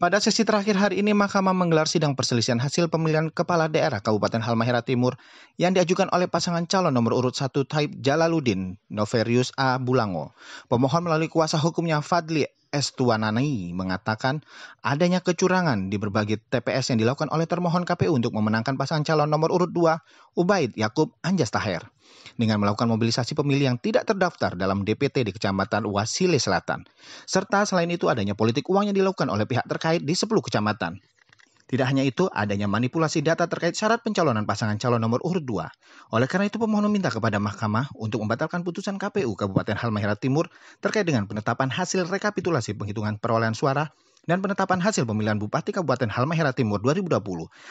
Pada sesi terakhir hari ini, Mahkamah menggelar sidang perselisihan hasil pemilihan Kepala Daerah Kabupaten Halmahera Timur yang diajukan oleh pasangan calon nomor urut 1 Taib Jalaluddin Noverius A. Bulango. Pemohon melalui kuasa hukumnya Fadli Estuanani mengatakan adanya kecurangan di berbagai TPS yang dilakukan oleh termohon KPU untuk memenangkan pasangan calon nomor urut 2 Ubaid Yakub Anjas Taher dengan melakukan mobilisasi pemilih yang tidak terdaftar dalam DPT di Kecamatan Wasile Selatan. Serta selain itu adanya politik uang yang dilakukan oleh pihak terkait di 10 kecamatan. Tidak hanya itu, adanya manipulasi data terkait syarat pencalonan pasangan calon nomor urut 2. Oleh karena itu, pemohon meminta kepada Mahkamah untuk membatalkan putusan KPU Kabupaten Halmahera Timur terkait dengan penetapan hasil rekapitulasi penghitungan perolehan suara dan penetapan hasil pemilihan Bupati Kabupaten Halmahera Timur 2020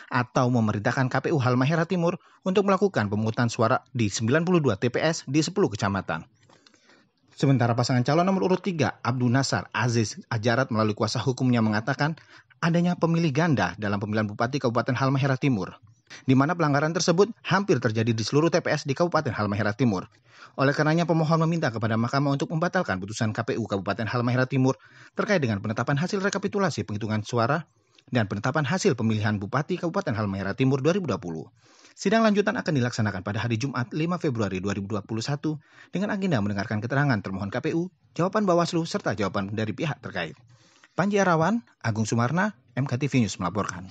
atau memerintahkan KPU Halmahera Timur untuk melakukan pemungutan suara di 92 TPS di 10 kecamatan. Sementara pasangan calon nomor urut 3, Abdul Nasar Aziz Ajarat melalui kuasa hukumnya mengatakan adanya pemilih ganda dalam pemilihan Bupati Kabupaten Halmahera Timur di mana pelanggaran tersebut hampir terjadi di seluruh TPS di Kabupaten Halmahera Timur. Oleh karenanya pemohon meminta kepada Mahkamah untuk membatalkan putusan KPU Kabupaten Halmahera Timur terkait dengan penetapan hasil rekapitulasi penghitungan suara dan penetapan hasil pemilihan Bupati Kabupaten Halmahera Timur 2020. Sidang lanjutan akan dilaksanakan pada hari Jumat 5 Februari 2021 dengan agenda mendengarkan keterangan termohon KPU, jawaban Bawaslu, serta jawaban dari pihak terkait. Panji Arawan, Agung Sumarna, MKTV News melaporkan.